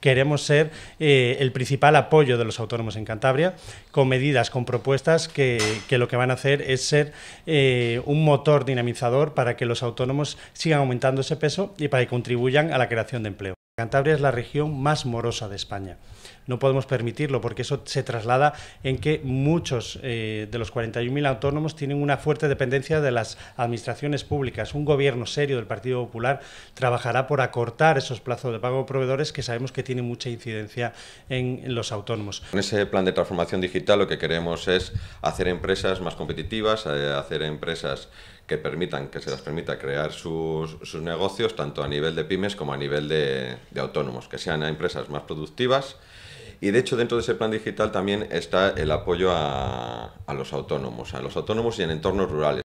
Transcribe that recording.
queremos ser eh, el principal apoyo de los autónomos en Cantabria, con medidas, con propuestas que, lo que van a hacer es ser eh, un motor dinamizador para que los autónomos sigan aumentando ese peso y para que contribuyan a la creación de empleo. Cantabria es la región más morosa de España. No podemos permitirlo porque eso se traslada en que muchos eh, de los 41.000 autónomos tienen una fuerte dependencia de las administraciones públicas. Un gobierno serio del Partido Popular trabajará por acortar esos plazos de pago de proveedores que sabemos que tienen mucha incidencia en los autónomos. En ese plan de transformación digital lo que queremos es hacer empresas más competitivas, eh, hacer empresas que permitan, que se les permita crear sus, sus negocios, tanto a nivel de pymes como a nivel de, autónomos, que sean empresas más productivas. Y de hecho dentro de ese plan digital también está el apoyo a, a los autónomos, a los autónomos y en entornos rurales.